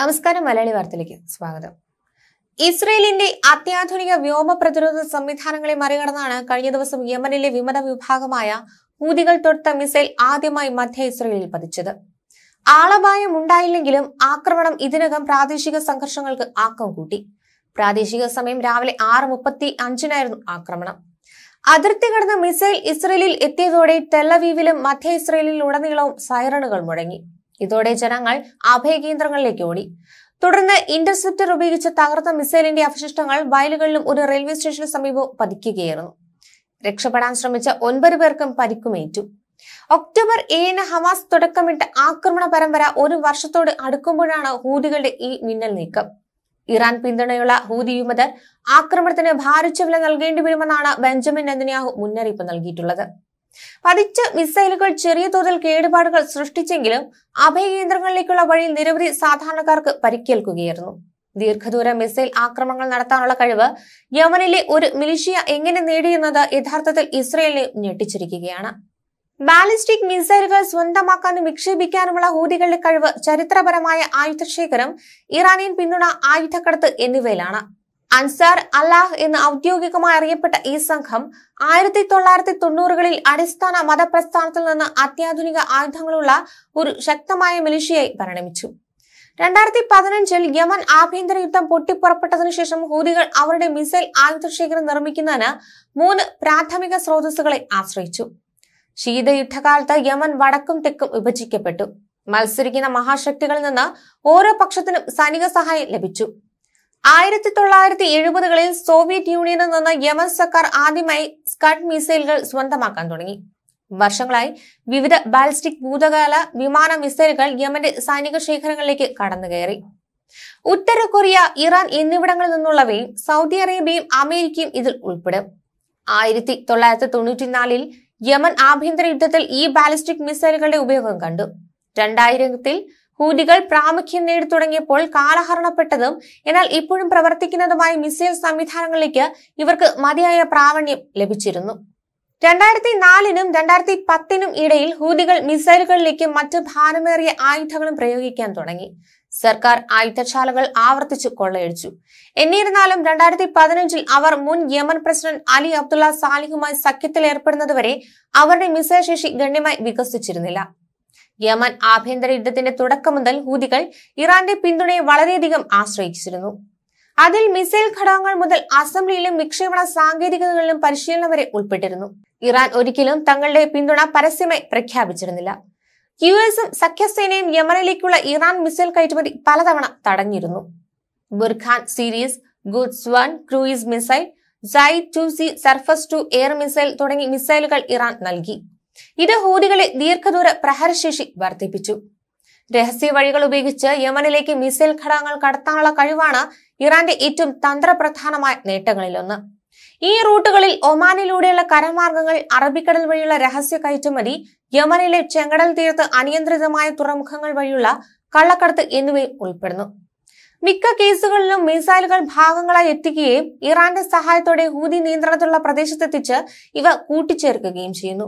നമസ്കാരം മലയാളി വാർത്തയിലേക്ക് സ്വാഗതം ഇസ്രയേലിന്റെ അത്യാധുനിക വ്യോമ പ്രതിരോധ സംവിധാനങ്ങളെ മറികടന്നാണ് കഴിഞ്ഞ ദിവസം യമനിലെ വിമത വിഭാഗമായ ഹൂതികൾ തൊടുത്ത മിസൈൽ ആദ്യമായി മധ്യ ഇസ്രയേലിൽ പതിച്ചത് ആളപായം ഉണ്ടായില്ലെങ്കിലും ആക്രമണം ഇതിനകം പ്രാദേശിക സംഘർഷങ്ങൾക്ക് ആക്കം കൂട്ടി പ്രാദേശിക സമയം രാവിലെ ആറ് മുപ്പത്തി അഞ്ചിനായിരുന്നു ആക്രമണം അതിർത്തി കടന്ന മിസൈൽ ഇസ്രയേലിൽ എത്തിയതോടെ തെല്ലവീവിലും മധ്യ ഇസ്രയേലിൽ ഉടനീളവും സൈറണുകൾ മുഴങ്ങി ഇതോടെ ജനങ്ങൾ അഭയകേന്ദ്രങ്ങളിലേക്ക് ഓടി തുടർന്ന് ഇന്റർസെപ്റ്റർ ഉപയോഗിച്ച് തകർത്ത മിസൈലിന്റെ അവശിഷ്ടങ്ങൾ വയലുകളിലും ഒരു റെയിൽവേ സ്റ്റേഷന് സമീപം പതിക്കുകയായിരുന്നു രക്ഷപ്പെടാൻ ശ്രമിച്ച ഒൻപത് പേർക്കും പരിക്കുമേറ്റു ഒക്ടോബർ ഏഴിന് ഹമാസ് തുടക്കമിട്ട് ആക്രമണ പരമ്പര ഒരു വർഷത്തോട് അടുക്കുമ്പോഴാണ് ഹൂതികളുടെ ഈ മിന്നൽ നീക്കം ഇറാൻ പിന്തുണയുള്ള ഹൂതി വിമതർ ആക്രമണത്തിന് ഭാരിച്ച വില നൽകേണ്ടി വരുമെന്നാണ് ബെഞ്ചമിൻ നെതന്യാഹു മുന്നറിയിപ്പ് നൽകിയിട്ടുള്ളത് പതിച്ച മിസൈലുകൾ ചെറിയ തോതിൽ കേടുപാടുകൾ സൃഷ്ടിച്ചെങ്കിലും അഭയകേന്ദ്രങ്ങളിലേക്കുള്ള വഴി നിരവധി സാധാരണക്കാർക്ക് പരിക്കേൽക്കുകയായിരുന്നു ദീർഘദൂര മിസൈൽ ആക്രമണങ്ങൾ നടത്താനുള്ള കഴിവ് യമനിലെ ഒരു മിലിഷ്യ എങ്ങനെ നേടിയെന്നത് യഥാർത്ഥത്തിൽ ഇസ്രയേലിനെ ഞെട്ടിച്ചിരിക്കുകയാണ് ബാലിസ്റ്റിക് മിസൈലുകൾ സ്വന്തമാക്കാനും വിക്ഷേപിക്കാനുമുള്ള ഹൂതികളുടെ കഴിവ് ചരിത്രപരമായ ആയുധശേഖരം ഇറാനിയൻ പിന്തുണ ആയുധക്കടത്ത് എന്നിവയിലാണ് അൻസാർ അല്ലാഹ് എന്ന് ഔദ്യോഗികമായി അറിയപ്പെട്ട ഈ സംഘം ആയിരത്തി തൊള്ളായിരത്തി തൊണ്ണൂറുകളിൽ അടിസ്ഥാന മതപ്രസ്ഥാനത്തിൽ നിന്ന് അത്യാധുനിക ആയുധങ്ങളുള്ള ഒരു ശക്തമായ മിലിഷ്യയായി പരിണമിച്ചു രണ്ടായിരത്തി പതിനഞ്ചിൽ യമൻ ആഭ്യന്തര യുദ്ധം പൊട്ടിപ്പുറപ്പെട്ടതിനു ശേഷം ഹൂതികൾ അവരുടെ മിസൈൽ ആയുധശേഖരം നിർമ്മിക്കുന്നതിന് മൂന്ന് പ്രാഥമിക സ്രോതസ്സുകളെ ആശ്രയിച്ചു ശീതയുദ്ധകാലത്ത് യമൻ വടക്കും തെക്കും വിഭജിക്കപ്പെട്ടു മത്സരിക്കുന്ന മഹാശക്തികളിൽ നിന്ന് ഓരോ പക്ഷത്തിനും സൈനിക സഹായം ലഭിച്ചു ആയിരത്തി തൊള്ളായിരത്തി എഴുപതുകളിൽ സോവിയറ്റ് യൂണിയനിൽ നിന്ന് യമൻ സർക്കാർ ആദ്യമായി സ്കഡ് മിസൈലുകൾ സ്വന്തമാക്കാൻ തുടങ്ങി വർഷങ്ങളായി വിവിധ ബാലിസ്റ്റിക് ഭൂതകാല വിമാന മിസൈലുകൾ യമന്റെ സൈനിക ശേഖരങ്ങളിലേക്ക് കയറി ഉത്തര കൊറിയ ഇറാൻ എന്നിവിടങ്ങളിൽ നിന്നുള്ളവയും സൗദി അറേബ്യയും അമേരിക്കയും ഇതിൽ ഉൾപ്പെടും ആയിരത്തി തൊള്ളായിരത്തി തൊണ്ണൂറ്റിനാലിൽ യമൻ ആഭ്യന്തര യുദ്ധത്തിൽ ഈ ബാലിസ്റ്റിക് മിസൈലുകളുടെ ഉപയോഗം കണ്ടു രണ്ടായിരത്തിൽ ഹൂതികൾ പ്രാമുഖ്യം നേടി തുടങ്ങിയപ്പോൾ കാലഹരണപ്പെട്ടതും എന്നാൽ ഇപ്പോഴും പ്രവർത്തിക്കുന്നതുമായ മിസൈൽ സംവിധാനങ്ങളിലേക്ക് ഇവർക്ക് മതിയായ പ്രാവണ്യം ലഭിച്ചിരുന്നു രണ്ടായിരത്തി നാലിനും രണ്ടായിരത്തി പത്തിനും ഇടയിൽ ഹൂതികൾ മിസൈലുകളിലേക്കും മറ്റ് ഭാരമേറിയ ആയുധങ്ങളും പ്രയോഗിക്കാൻ തുടങ്ങി സർക്കാർ ആയുധശാലകൾ ആവർത്തിച്ച് കൊള്ളയടിച്ചു എന്നിരുന്നാലും രണ്ടായിരത്തി പതിനഞ്ചിൽ അവർ മുൻ യമൻ പ്രസിഡന്റ് അലി അബ്ദുള്ള സാലിഹുമായി ഏർപ്പെടുന്നതുവരെ അവരുടെ മിസൈൽ ശേഷി ഗണ്യമായി വികസിച്ചിരുന്നില്ല യമൻ ആഭ്യന്തര യുദ്ധത്തിന്റെ തുടക്കം മുതൽ ഹൂതികൾ ഇറാന്റെ പിന്തുണയെ വളരെയധികം ആശ്രയിച്ചിരുന്നു അതിൽ മിസൈൽ ഘടകങ്ങൾ മുതൽ അസംബ്ലിയിലും വിക്ഷേപണ സാങ്കേതികതകളിലും പരിശീലനം വരെ ഉൾപ്പെട്ടിരുന്നു ഇറാൻ ഒരിക്കലും തങ്ങളുടെ പിന്തുണ പരസ്യമായി പ്രഖ്യാപിച്ചിരുന്നില്ല യു എസും സഖ്യസേനയും യമനിലേക്കുള്ള ഇറാൻ മിസൈൽ കയറ്റുമതി പലതവണ തടഞ്ഞിരുന്നു Burkan series Quds one cruise missile surface to air missile തുടങ്ങി മിസൈലുകൾ ഇറാൻ നൽകി ഇത് ഹൂതികളെ ദീർഘദൂര പ്രഹരശേഷി വർദ്ധിപ്പിച്ചു രഹസ്യ വഴികൾ ഉപയോഗിച്ച് യമനിലേക്ക് മിസൈൽ ഘടകങ്ങൾ കടത്താനുള്ള കഴിവാണ് ഇറാന്റെ ഏറ്റവും തന്ത്രപ്രധാനമായ നേട്ടങ്ങളിലൊന്ന് ഈ റൂട്ടുകളിൽ ഒമാനിലൂടെയുള്ള കരമാർഗങ്ങൾ അറബിക്കടൽ വഴിയുള്ള രഹസ്യ കയറ്റുമതി യമനിലെ ചെങ്കടൽ തീരത്ത് അനിയന്ത്രിതമായ തുറമുഖങ്ങൾ വഴിയുള്ള കള്ളക്കടത്ത് എന്നിവയും ഉൾപ്പെടുന്നു മിക്ക കേസുകളിലും മിസൈലുകൾ ഭാഗങ്ങളായി എത്തിക്കുകയും ഇറാന്റെ സഹായത്തോടെ ഹൂതി നിയന്ത്രണത്തിലുള്ള പ്രദേശത്തെത്തിച്ച് ഇവ കൂട്ടിച്ചേർക്കുകയും ചെയ്യുന്നു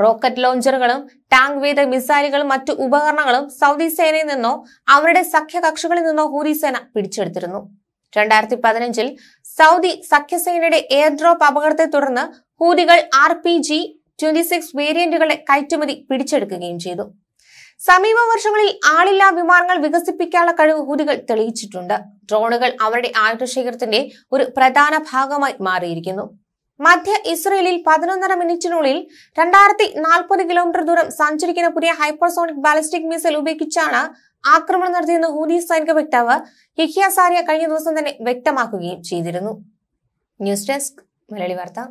റോക്കറ്റ് ലോഞ്ചറുകളും ടാങ്ക് വേദ മിസൈലുകളും മറ്റു ഉപകരണങ്ങളും സൗദി സേനയിൽ നിന്നോ അവരുടെ സഖ്യകക്ഷികളിൽ നിന്നോ ഹൂരി സേന പിടിച്ചെടുത്തിരുന്നു രണ്ടായിരത്തി പതിനഞ്ചിൽ സൗദി സഖ്യസേനയുടെ എയർ ഡ്രോപ്പ് അപകടത്തെ തുടർന്ന് ഹൂതികൾ R P G twenty six വേരിയന്റുകളുടെ കയറ്റുമതി പിടിച്ചെടുക്കുകയും ചെയ്തു സമീപ വർഷങ്ങളിൽ ആളില്ലാ വിമാനങ്ങൾ വികസിപ്പിക്കാനുള്ള കഴിവ് ഹൂതികൾ തെളിയിച്ചിട്ടുണ്ട് ഡ്രോണുകൾ അവരുടെ ആയുധശേഖരത്തിന്റെ ഒരു പ്രധാന ഭാഗമായി മാറിയിരിക്കുന്നു മധ്യ ഇസ്രയേലിൽ പതിനൊന്നര മിനിറ്റിനുള്ളിൽ രണ്ടായിരത്തി നാൽപ്പത് കിലോമീറ്റർ ദൂരം സഞ്ചരിക്കുന്ന പുതിയ ഹൈപ്പർസോണിക് ബാലിസ്റ്റിക് മിസൈൽ ഉപയോഗിച്ചാണ് ആക്രമണം നടത്തിയെന്ന് ഹൂദി സൈനിക വക്താവ് യഹ്യ സാരിയ കഴിഞ്ഞ ദിവസം തന്നെ വ്യക്തമാക്കുകയും ചെയ്തിരുന്നു ന്യൂസ് ഡെസ്ക് മലയാളി വാർത്ത